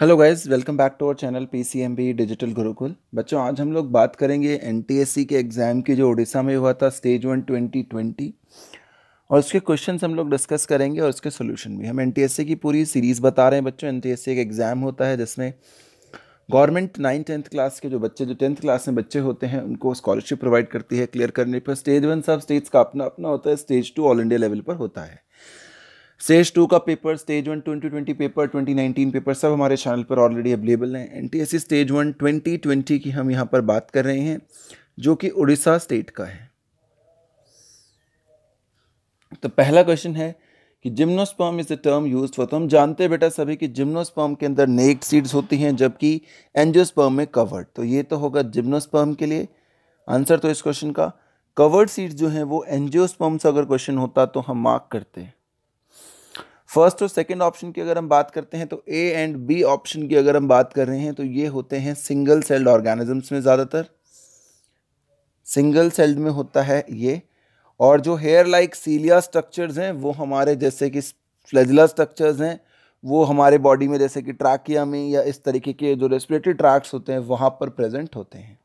hello guys welcome back to our channel PCMB digital Gurukul बच्चों आज हम लोग बात करेंगे एनटीएससी के एग्ज़ाम की जो उड़ीसा में हुआ था स्टेज वन ट्वेंटी ट्वेंटी और उसके क्वेश्चन हम लोग डिस्कस करेंगे और उसके सोल्यूशन भी हम एनटीएससी की पूरी सीरीज़ बता रहे हैं बच्चों एनटीएससी का एग्ज़ाम होता है जिसमें गवर्नमेंट नाइन टेंथ क्लास के जो बच्चे जो टेंथ क्लास में बच्चे होते हैं उनको स्कॉलरशिप प्रोवाइड करती है क्लियर करने पर स्टेज वन सब स्टेज का अपना अपना होता है stage two all India level पर होता है स्टेज टू का paper stage one twenty twenty paper twenty nineteen paper सब हमारे चैनल पर ऑलरेडी अवेलेबल हैं N T S C stage one twenty twenty की हम यहाँ पर बात कर रहे हैं जो कि उड़ीसा स्टेट का है तो पहला क्वेश्चन है कि gymnosperm is the term use for तो हम जानते हैं बेटा सभी कि जिम्नोस्पर्म के अंदर नेक्ड सीड्स होती हैं जबकि एनजियोस्पर्म में कवर्ड तो ये तो होगा जिम्नोस्पर्म के लिए आंसर तो इस क्वेश्चन का कवर्ड सीड्स जो हैं वो एनजियोस्पर्म से अगर क्वेश्चन होता तो हम मार्क करते हैं फर्स्ट और सेकंड ऑप्शन की अगर हम बात करते हैं तो ए एंड बी ऑप्शन की अगर हम बात कर रहे हैं तो ये होते हैं सिंगल सेल्ड ऑर्गेनिजम्स में ज़्यादातर सिंगल सेल्ड में होता है ये और जो हेयर लाइक सीलिया स्ट्रक्चर्स हैं वो हमारे जैसे कि फ्लेजिला स्ट्रक्चर्स हैं वो हमारे बॉडी में जैसे कि ट्राकिया में या इस तरीके के जो रेस्पिरेटरी ट्रैक्ट्स होते हैं वहाँ पर प्रेजेंट होते हैं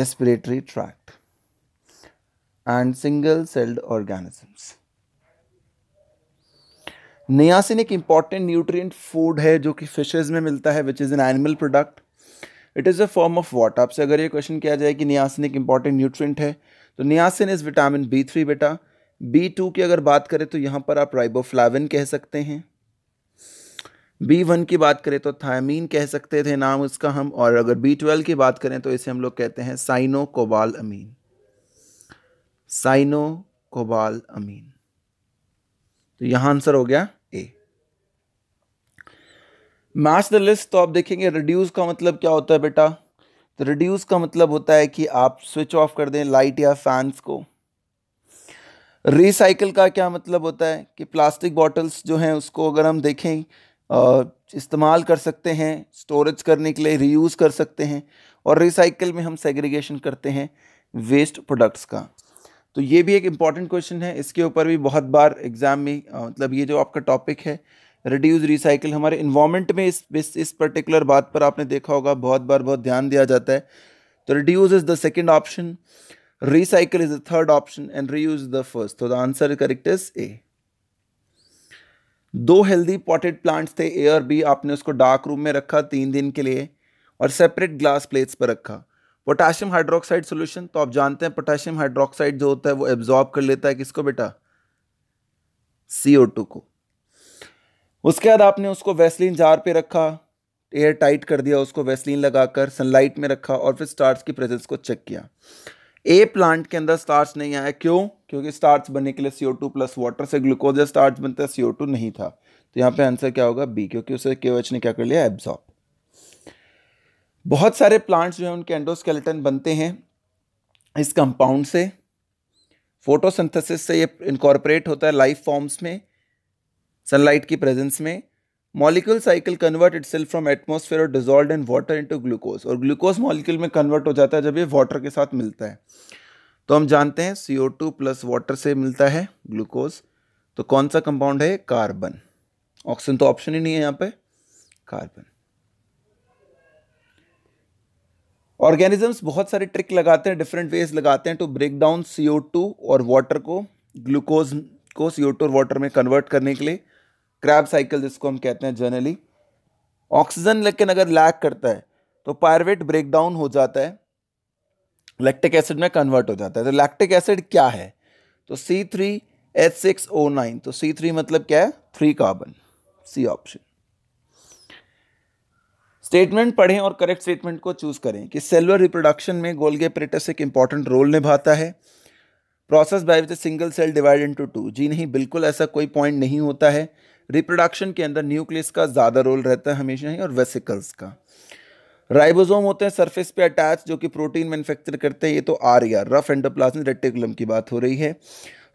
respiratory tract and single celled organisms niacin एक इम्पॉर्टेंट न्यूट्रिएंट फूड है जो कि फिशेज में मिलता है which is an animal product it is a form of water आपसे अगर ये क्वेश्चन किया जाए कि नियासिन एक इम्पॉर्टेंट न्यूट्रिएंट है तो niacin is vitamin B three बेटा बी टू की अगर बात करें तो यहाँ पर आप राइबोफ्लाविन कह सकते हैं बी वन की बात करें तो थायमीन कह सकते थे नाम उसका हम और अगर बी ट्वेल्व की बात करें तो इसे हम लोग कहते हैं साइनो कोबाल अमीन साइनो कोबाल अमीन तो यहाँ आंसर हो गया मैच द लिस्ट तो आप देखेंगे रिड्यूस का मतलब क्या होता है बेटा तो रिड्यूस का मतलब होता है कि आप स्विच ऑफ कर दें लाइट या फैंस को रिसाइकल का क्या मतलब होता है कि प्लास्टिक बॉटल्स जो हैं उसको अगर हम देखें इस्तेमाल कर सकते हैं स्टोरेज करने के लिए रीयूज़ कर सकते हैं और रिसाइकल में हम सेग्रीगेशन करते हैं वेस्ट प्रोडक्ट्स का तो ये भी एक इम्पॉर्टेंट क्वेश्चन है इसके ऊपर भी बहुत बार एग्ज़ाम में मतलब ये जो आपका टॉपिक है रिड्यूज रिसाइकिल हमारे इन्वामेंट में इस इस इस पर्टिकुलर बात पर आपने देखा होगा बहुत बार बहुत ध्यान दिया जाता है तो reduce is the second option recycle is the third option and reuse the first तो the answer correct is A do healthy potted plants थे ए और बी आपने उसको डार्क रूम में रखा तीन दिन के लिए और सेपरेट ग्लास प्लेट्स पर रखा पोटाशियम हाइड्रोक्साइड सोल्यूशन तो आप जानते हैं पोटाशियम हाइड्रोक्साइड जो होता है वो एब्जॉर्ब कर लेता है किसको बेटा सीओ टू को उसके बाद आपने उसको वैसलिन जार पे रखा एयर टाइट कर दिया उसको वैसलिन लगाकर सनलाइट में रखा और फिर स्टार्स की प्रेजेंस को चेक किया ए प्लांट के अंदर स्टार्च नहीं आया क्यों क्योंकि स्टार्च बनने के लिए सी प्लस वाटर से ग्लूकोज या स्टार्च बनता है टू नहीं था तो यहाँ पे आंसर क्या होगा बी क्योंकि उसे के ने क्या कर लिया एब्जॉर्ब बहुत सारे प्लांट्स जो हैं उनके एंडोस्केलेटन बनते हैं इस कंपाउंड से फोटोसिंथेसिस से ये इनकॉर्पोरेट होता है लाइफ फॉर्म्स में सनलाइट की प्रेजेंस में molecule cycle convert itself from atmosphere और dissolve in water into glucose और ग्लूकोज मॉलिक्यूल में कन्वर्ट हो जाता है जब ये वाटर के साथ मिलता है तो हम जानते हैं C O two plus water से मिलता है ग्लूकोज तो कौन सा कंपाउंड है कार्बन ऑक्सीजन तो ऑप्शन ही नहीं है यहाँ पे कार्बन ऑर्गेनिजम्स बहुत सारे ट्रिक लगाते हैं डिफरेंट वेज लगाते हैं to break down C O two और वाटर को ग्लूकोज को सी ओ टू और वाटर में कन्वर्ट करने के लिए क्रैब साइकिल जिसको हम कहते हैं जनरली ऑक्सीजन लेकिन अगर लैक करता है तो पायरवेट ब्रेकडाउन हो जाता है लैक्टिक एसिड में कन्वर्ट हो जाता है तो लैक्टिक एसिड क्या है तो C three H six O nine तो सी थ्री मतलब क्या है three carbon C option statement पढ़ें और करेक्ट स्टेटमेंट को चूज करें कि सेलुलर रिप्रोडक्शन में गोल्गे प्रेटस एक इंपॉर्टेंट रोल निभाता है process by which single cell divide into two जी नहीं बिल्कुल ऐसा कोई पॉइंट नहीं होता है रिप्रोडक्शन के अंदर न्यूक्लियस का ज़्यादा रोल रहता है हमेशा ही और वेसिकल्स का राइबोसोम होते हैं सरफेस पे अटैच जो कि प्रोटीन मैन्युफैक्चर करते हैं ये तो आर या रफ एंडोप्लाज्मिक रेटिकुलम की बात हो रही है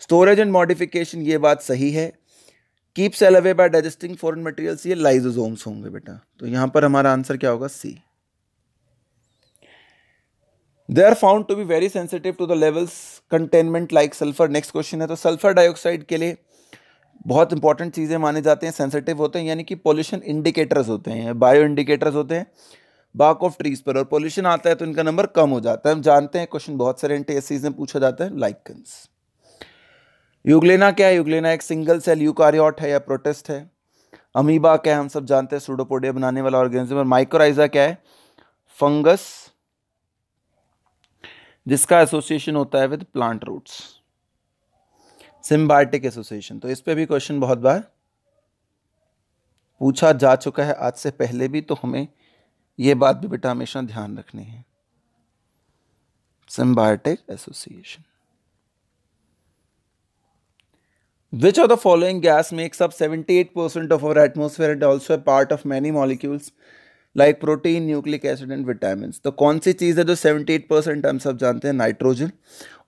स्टोरेज एंड मॉडिफिकेशन ये बात सही है keep cell away by digesting foreign materials ये लाइजोजोम्स होंगे बेटा तो यहाँ पर हमारा आंसर क्या होगा C they are found to be very sensitive to the levels containment like sulphur next question है तो सल्फर डाइऑक्साइड के लिए बहुत इंपॉर्टेंट चीज़ें माने जाते हैं सेंसिटिव होते हैं यानी कि पोल्यूशन इंडिकेटर्स होते हैं बायो इंडिकेटर्स होते हैं बाक ऑफ ट्रीज पर और पोल्यूशन आता है तो इनका नंबर कम हो जाता है हम जानते हैं क्वेश्चन बहुत सारे एन में पूछा जाता है लाइकन्स युगलेना क्या है युगलेना एक सिंगल सेल यूकारियोट है या प्रोटेस्ट है अमीबा क्या है हम सब जानते हैं सूडोपोडिया बनाने वाला ऑर्गेनिज्म और माइक्रोराइजा क्या है फंगस जिसका एसोसिएशन होता है with plant roots symbiotic association तो इस पर भी क्वेश्चन बहुत बार पूछा जा चुका है आज से पहले भी तो हमें ये बात भी बेटा हमेशा ध्यान रखनी है symbiotic association Which of the following gas makes up 78% of our atmosphere and also a part of many molecules like protein nucleic acid and vitamin तो कौन सी चीज़ है जो 78 परसेंट हम सब जानते हैं नाइट्रोजन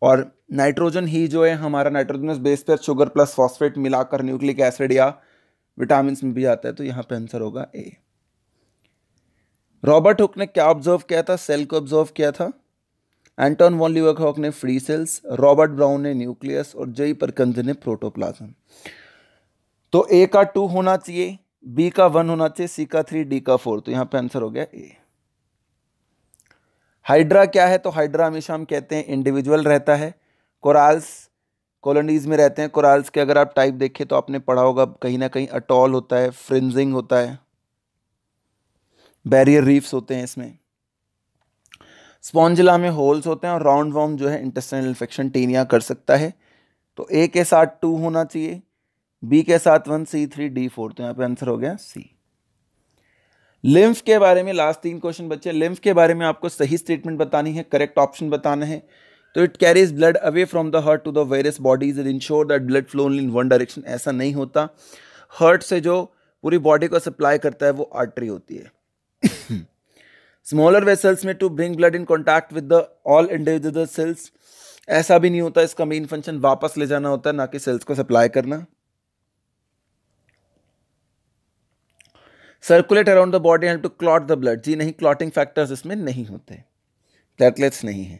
और नाइट्रोजन ही जो है हमारा नाइट्रोजन बेस पर शुगर प्लस फॉस्फेट मिलाकर न्यूक्लिक एसिड या विटामिन में भी आता है तो यहाँ पर आंसर होगा ए रॉबर्ट हुक ने क्या ऑब्जर्व किया था सेल को ऑब्जर्व किया था एंटोन वॉन लिवरकॉक ने फ्री सेल्स रॉबर्ट ब्राउन ने न्यूक्लियस और जय परकंज ने प्रोटोप्लाज्म तो ए का टू होना चाहिए बी का वन होना चाहिए सी का थ्री डी का फोर तो यहां पे आंसर हो गया ए हाइड्रा क्या है तो हाइड्रा हमेशा हम कहते हैं इंडिविजुअल रहता है कोराल्स कॉलोनीज में रहते हैं कोराल्स के अगर आप टाइप देखें तो आपने पढ़ा होगा कहीं ना कहीं अटॉल होता है फ्रिंजिंग होता है बैरियर रीफ्स होते हैं इसमें स्पॉन्जिला में होल्स होते हैं और राउंड वॉर्म जो है इंटेस्टाइनल इन्फेक्शन टीनिया कर सकता है तो ए के साथ टू होना चाहिए बी के साथ one C three D four तो यहाँ पे आंसर हो गया सी लिम्फ के बारे में लास्ट तीन क्वेश्चन बच्चे लिम्फ के बारे में आपको सही स्टेटमेंट बतानी है करेक्ट ऑप्शन बताना है तो it carries blood away from the heart to the various bodies it insure that blood flow in one direction ऐसा नहीं होता हर्ट से जो पूरी बॉडी को सप्लाई करता है वो आर्टरी होती है स्मॉलर वेसल्स में to bring blood in contact with the all individual cells ऐसा भी नहीं होता इसका मेन फंक्शन वापस ले जाना होता है ना कि सेल्स को सप्लाई करना circulate around the body help to clot the blood जी नहीं क्लॉटिंग फैक्टर्स इसमें नहीं होते प्लेटलेट्स नहीं हैं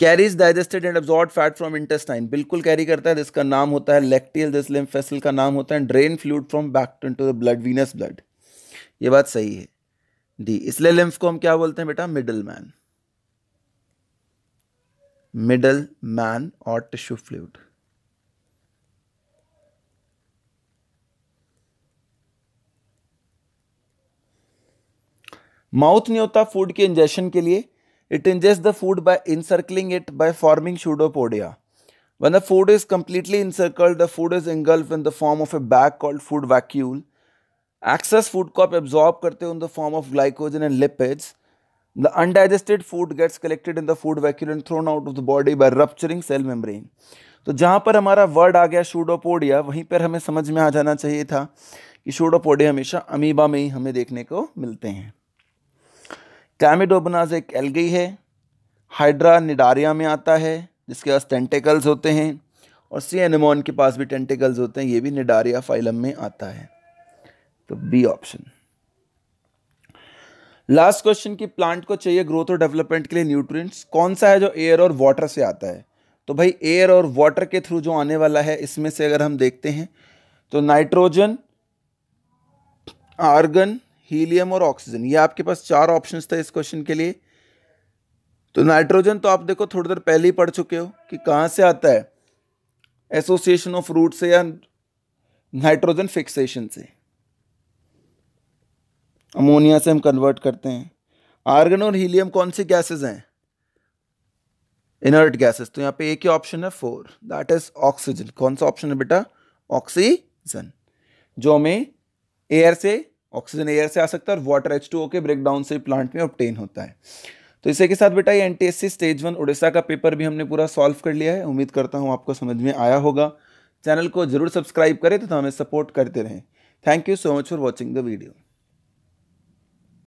carries digested and absorb fat from intestine बिल्कुल कैरी करता है जिसका नाम होता है लेक्टियल दिस लिम फेसल का नाम होता है drain fluid from back to the blood venous blood ये बात सही है डी इसलिए लिम्फ को हम क्या बोलते हैं बेटा मिडल मैन मिडल मैन और टिश्यू फ्लूड माउथ नहीं होता फूड के इंजेशन के लिए it ingest the food by encircling it by forming pseudopodia when the food is completely encircled the food is engulf in the form of a bag called food vacuole excess food को आप absorb करते हो in the form of glycogen and lipids the undigested food gets collected in the food vacuole and thrown out of the body by rupturing cell membrane तो जहाँ पर हमारा word आ गया शूडोपोडिया वहीं पर हमें समझ में आ जाना चाहिए था कि शूडोपोडिया हमेशा अमीबा में ही हमें देखने को मिलते हैं कैमिडोबनाज एक एलगी है हाइड्रा निडारिया में आता है जिसके पास टेंटेकल्स होते हैं और सी एनिमोन के पास भी टेंटेकल्स होते हैं ये भी निडारिया फाइलम में आता है तो बी ऑप्शन लास्ट क्वेश्चन की प्लांट को चाहिए ग्रोथ और डेवलपमेंट के लिए न्यूट्रिएंट्स कौन सा है जो एयर और वाटर से आता है तो भाई एयर और वाटर के थ्रू जो आने वाला है इसमें से अगर हम देखते हैं तो नाइट्रोजन आर्गन हीलियम और ऑक्सीजन ये आपके पास चार ऑप्शन थे इस क्वेश्चन के लिए तो नाइट्रोजन तो आप देखो थोड़ी देर पहले ही पढ़ चुके हो कि कहाँ से आता है एसोसिएशन ऑफ रूट से या नाइट्रोजन फिक्सेशन से अमोनिया से हम कन्वर्ट करते हैं आर्गन और हीलियम कौन सी गैसेज हैं इनर्ट गैसेस तो यहाँ पे एक ही ऑप्शन है फोर दैट इज ऑक्सीजन कौन सा ऑप्शन है बेटा ऑक्सीजन जो हमें एयर से ऑक्सीजन एयर से आ सकता है और वाटर एच टू के ब्रेक डाउन से प्लांट में ऑप्टेन होता है तो इसी के साथ बेटा ये एन स्टेज वन उड़ीसा का पेपर भी हमने पूरा सॉल्व कर लिया है उम्मीद करता हूँ आपको समझ में आया होगा चैनल को जरूर सब्सक्राइब करें तो हमें सपोर्ट करते रहें thank you so much for watching the video